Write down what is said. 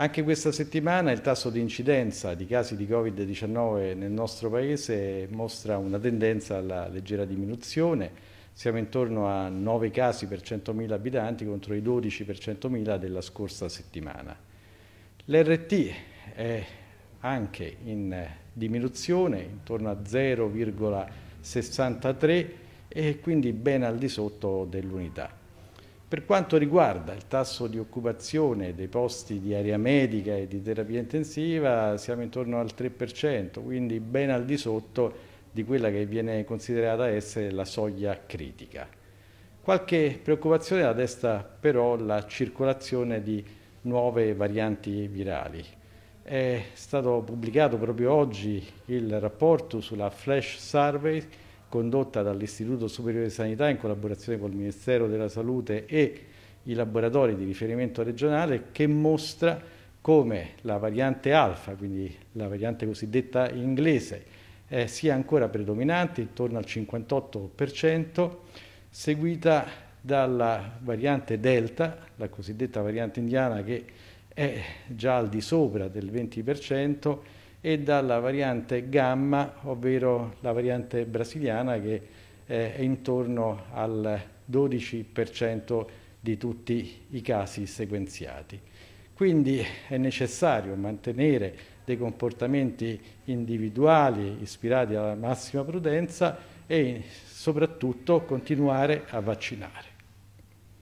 Anche questa settimana il tasso di incidenza di casi di Covid-19 nel nostro Paese mostra una tendenza alla leggera diminuzione, siamo intorno a 9 casi per 100.000 abitanti contro i 12 per 100.000 della scorsa settimana. L'RT è anche in diminuzione, intorno a 0,63 e quindi ben al di sotto dell'unità. Per quanto riguarda il tasso di occupazione dei posti di area medica e di terapia intensiva siamo intorno al 3%, quindi ben al di sotto di quella che viene considerata essere la soglia critica. Qualche preoccupazione la desta però la circolazione di nuove varianti virali. È stato pubblicato proprio oggi il rapporto sulla Flash Survey condotta dall'Istituto Superiore di Sanità in collaborazione col Ministero della Salute e i laboratori di riferimento regionale che mostra come la variante alfa, quindi la variante cosiddetta inglese, eh, sia ancora predominante, intorno al 58%, seguita dalla variante delta, la cosiddetta variante indiana che è già al di sopra del 20%, e dalla variante gamma, ovvero la variante brasiliana che è intorno al 12% di tutti i casi sequenziati. Quindi è necessario mantenere dei comportamenti individuali ispirati alla massima prudenza e soprattutto continuare a vaccinare.